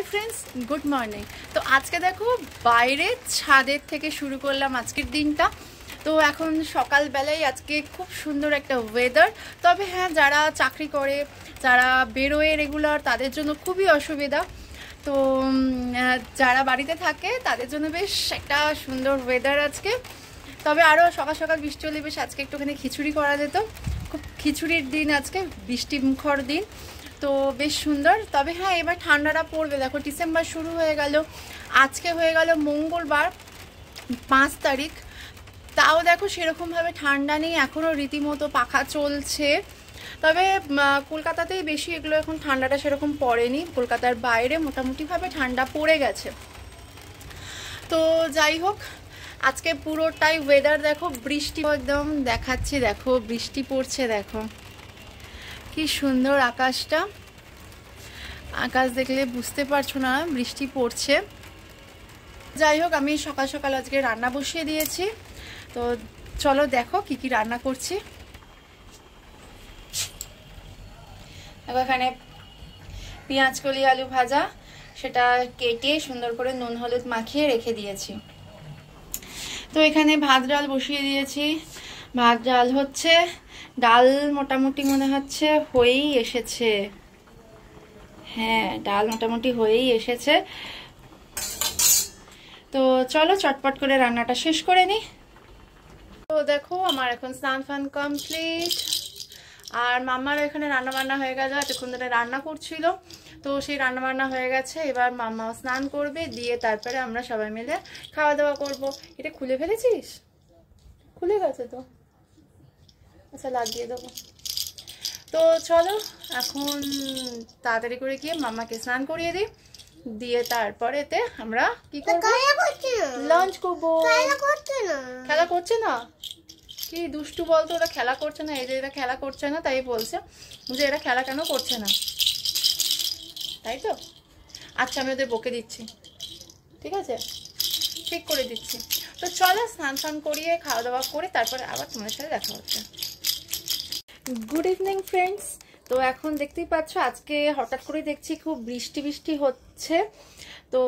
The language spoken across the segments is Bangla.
হাই ফ্রেন্ডস গুড মর্নিং তো আজকে দেখো বাইরে ছাদের থেকে শুরু করলাম আজকের দিনটা তো এখন সকালবেলায় আজকে খুব সুন্দর একটা ওয়েদার তবে হ্যাঁ যারা চাকরি করে যারা বেরোয় রেগুলার তাদের জন্য খুবই অসুবিধা তো যারা বাড়িতে থাকে তাদের জন্য বেশ একটা সুন্দর ওয়েদার আজকে তবে আরও সকাল সকাল বৃষ্টি হলে বেশ আজকে একটুখানি খিচুড়ি করা যেত খুব খিচুড়ির দিন আজকে বৃষ্টিমুখর দিন তো বেশ সুন্দর তবে হ্যাঁ এবার ঠান্ডাটা পড়বে দেখো ডিসেম্বর শুরু হয়ে গেল আজকে হয়ে গেল মঙ্গলবার পাঁচ তারিখ তাও দেখো সেরকমভাবে ঠান্ডা নেই এখনও রীতিমতো পাখা চলছে তবে কলকাতাতেই বেশি এগুলো এখন ঠান্ডাটা সেরকম পড়েনি কলকাতার বাইরে মোটামুটিভাবে ঠান্ডা পড়ে গেছে তো যাই হোক আজকে পুরোটাই ওয়েদার দেখো বৃষ্টি একদম দেখাচ্ছি দেখো বৃষ্টি পড়ছে দেখো কি সুন্দর আকাশটা আকাশ দেখলে বুঝতে পারছো না বৃষ্টি পড়ছে যাই হোক আমি সকাল সকাল আজকে রান্না বসিয়ে দিয়েছি তো চলো দেখো কি কি রান্না করছি এখানে পেঁয়াজ কলি আলু ভাজা সেটা কেটে সুন্দর করে নুন হলুদ মাখিয়ে রেখে দিয়েছি তো এখানে ভাত ডাল বসিয়ে দিয়েছি ভাত ডাল হচ্ছে ডাল মোটামুটি মনে হচ্ছে হয়েই এসেছে হ্যাঁ ডাল মোটামুটি হয়েই এসেছে তো চলো চটপট করে রান্নাটা শেষ করে নিই তো দেখো আমার এখন স্নান ফান কমপ্লিট আর মাম্মার এখানে রান্নাবান্না হয়ে গেল এতক্ষণ ধরে রান্না করছিল তো সেই রান্নাবান্না হয়ে গেছে এবার মাম্মাও স্নান করবে দিয়ে তারপরে আমরা সবাই মিলে খাওয়া দাওয়া করব এটা খুলে ফেলেছিস খুলে গেছে তো আচ্ছা লাগিয়ে দেবো তো চলো এখন তাড়াতাড়ি করে গিয়ে মাম্মাকে স্নান করিয়ে দিই দিয়ে তারপরে এতে আমরা কি করবো লঞ্চ করবো খেলা করছে না কি দুষ্টু বলতো ওরা খেলা করছে না এই যে এরা খেলা করছে না তাই বলছে যে এরা খেলা কেন করছে না তাই তো আচ্ছা আমি ওদের বকে দিচ্ছি ঠিক আছে ঠিক করে দিচ্ছি তো চলো স্নান স্নান করিয়ে খাওয়া দাওয়া করে তারপরে আবার তোমাদের সাথে দেখা হচ্ছে গুড ইভিনিং ফ্রেন্ডস তো এখন দেখতেই পাচ্ছ আজকে হঠাৎ করে দেখছি খুব বৃষ্টি বৃষ্টি হচ্ছে তো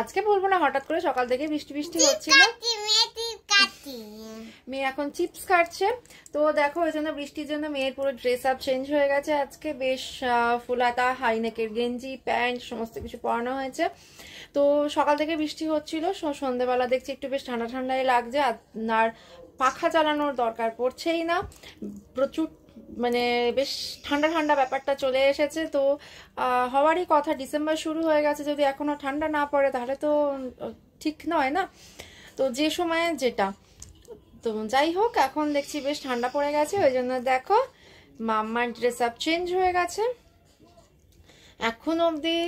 আজকে বলবো না হঠাৎ করে সকাল থেকে বৃষ্টি বৃষ্টি হচ্ছিল মেয়ে এখন চিপস খাচ্ছে তো দেখো ওই জন্য বৃষ্টির জন্য মেয়ের পুরো ড্রেস আপ চেঞ্জ হয়ে গেছে আজকে বেশ ফুলাতা হাইনেকের গেঞ্জি প্যান্ট সমস্ত কিছু পরানো হয়েছে তো সকাল থেকে বৃষ্টি হচ্ছিল সন্ধ্যেবেলা দেখছি একটু বেশ ঠান্ডা ঠান্ডাই লাগছে আর পাখা চালানোর দরকার পড়ছেই না প্রচুর মানে বেশ ঠান্ডা ঠান্ডা ব্যাপারটা চলে এসেছে তো হওয়ারই কথা ডিসেম্বর শুরু হয়ে গেছে যদি এখনও ঠান্ডা না পড়ে তাহলে তো ঠিক নয় না তো যে সময়ে যেটা তো যাই হোক এখন দেখছি বেশ ঠান্ডা পড়ে গেছে ওই জন্য দেখো মাম্মার ড্রেস আপ চেঞ্জ হয়ে গেছে এখন অবধি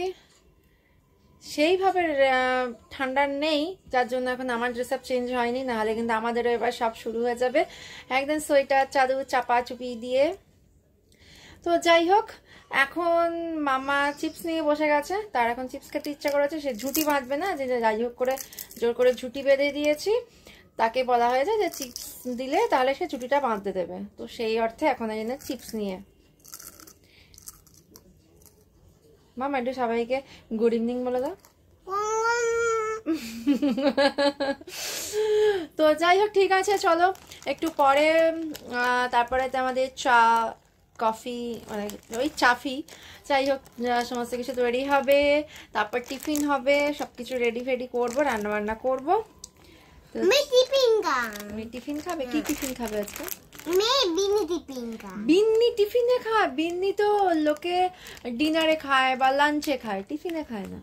সেইভাবে ঠান্ডার নেই যার জন্য এখন আমার ড্রেস আপ চেঞ্জ হয়নি নাহলে কিন্তু আমাদেরও এবার সব শুরু হয়ে যাবে একদিন সোয়েটার চাদর চাপা চুপি দিয়ে তো যাই হোক এখন মামা চিপস নিয়ে বসে গেছে তার এখন চিপস খেতে ইচ্ছা করেছে সে ঝুটি বাঁধবে না যে যাই হোক করে জোর করে ঝুটি বেঁধে দিয়েছি তাকে বলা হয়েছে যে চিপস দিলে তাহলে সে ঝুটিটা বাঁধতে দেবে তো সেই অর্থে এখন এই জন্য চিপস নিয়ে মামা একটু সবাইকে গুড ইভিনিং বলে দাও তো যাই হোক ঠিক আছে চলো একটু পরে তারপরে আমাদের চা কফি মানে ওই চাফি যাই হোক সমস্ত কিছু তৈরি হবে তারপর টিফিন হবে সব কিছু রেডি ফেডি করবো রান্না বান্না করবো টিফিন খাবে কি হ্যাঁ। টিফিন খাবে আজকে বিন্নি টিফিনে খায় বিন্নি তো লোকে ডিনারে খায় বা লাঞ্চে খায় টিফিনে খায় না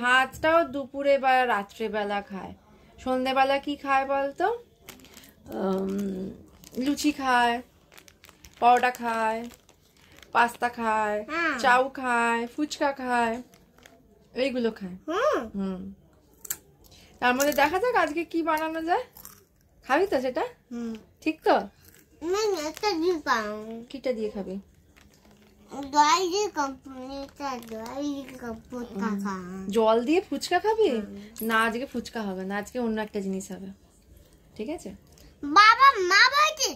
ভাতটাও দুপুরে বা রাত্রেবেলা খায় সন্ধেবেলা কি খায় বলতো লুচি খায় পরোটা খায় পাস্তা খায় হ্যাঁ। চাউ খায় ফুচকা খায় এইগুলো খায় তার মধ্যে দেখা যাক আজকে কি বানানো যায় খাবি তো সেটা ঠিক তো কিটা দিয়ে খাবি জল দিয়ে ফুচকা খাবি না আজকে ফুচকা হবে না আজকে অন্য একটা জিনিস হবে ঠিক আছে বাবা মা বলছে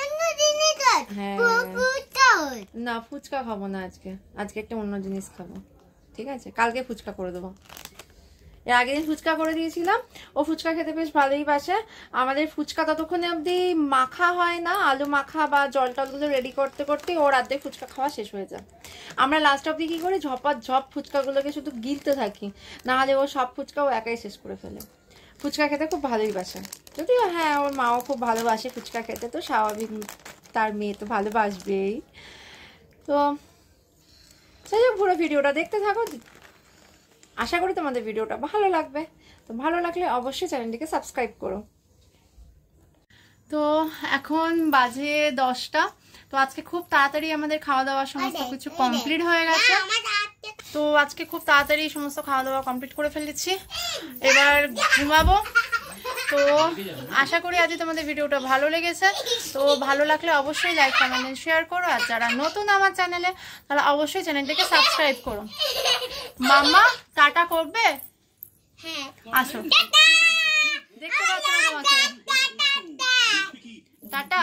অন্য জিনিস হ্যাঁ। ফুচকা না ফুচকা খাবো না আজকে আজকে একটা অন্য জিনিস খাবো ঠিক আছে কালকে ফুচকা করে দেবো এর আগের দিন ফুচকা করে দিয়েছিলাম ও ফুচকা খেতে বেশ ভালোই বাসে আমাদের ফুচকা ততক্ষণে অবধি মাখা হয় না আলু মাখা বা জল টলগুলো রেডি করতে করতে ও আর্ধেক ফুচকা খাওয়া শেষ হয়ে যায় আমরা লাস্ট অবধি কী করি ঝপা ঝপ ফুচকাগুলোকে শুধু গিলতে থাকি নাহলে ও সব ফুচকা ও একাই শেষ করে ফেলে ফুচকা খেতে খুব ভালোই বাসে যদিও হ্যাঁ ওর মাও খুব ভালোবাসে ফুচকা খেতে তো স্বাভাবিক তার মেয়ে তো ভালোবাসবেই তো সেই হোক পুরো ভিডিওটা দেখতে থাকো আশা করি তোমাদের ভিডিওটা ভালো লাগবে তো ভালো লাগলে অবশ্যই চ্যানেলটিকে সাবস্ক্রাইব করো তো এখন বাজে দশটা তো আজকে খুব তাড়াতাড়ি আমাদের খাওয়া দাওয়া সমস্ত কিছু কমপ্লিট হয়ে গেছে তো আজকে খুব তাড়াতাড়ি সমস্ত খাওয়া দাওয়া কমপ্লিট করে ফেলেছি এবার ঘুমাবো তো আশা করি আজকে তোমাদের ভিডিওটা ভালো লেগেছে তো ভালো লাগলে অবশ্যই লাইক কমেন্ট শেয়ার করো আর যারা নতুন আমার চ্যানেলে তারা অবশ্যই চ্যানেলটাকে সাবস্ক্রাইব করো মামা টাটা করবে আসো টাটা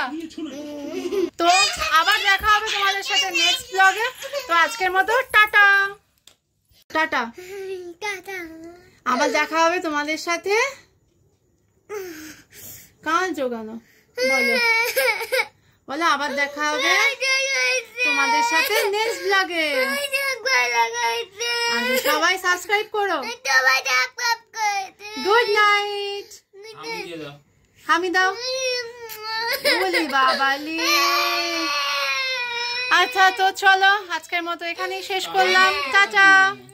তো আবার দেখা হবে তোমাদের সাথে নেক্সট ব্লগে তো আজকের মতো টাটা টাটা আবার দেখা হবে তোমাদের সাথে কাঁদছো কেন বলো বলো আবার দেখা হবে তোমাদের সাথে নেক্সট ব্লগে সবাই সাবস্ক্রাইব করো গুড নাইট আমি দাও বলি বাবালি আচ্ছা তো চলো আজকের মতো এখানেই শেষ করলাম টাটা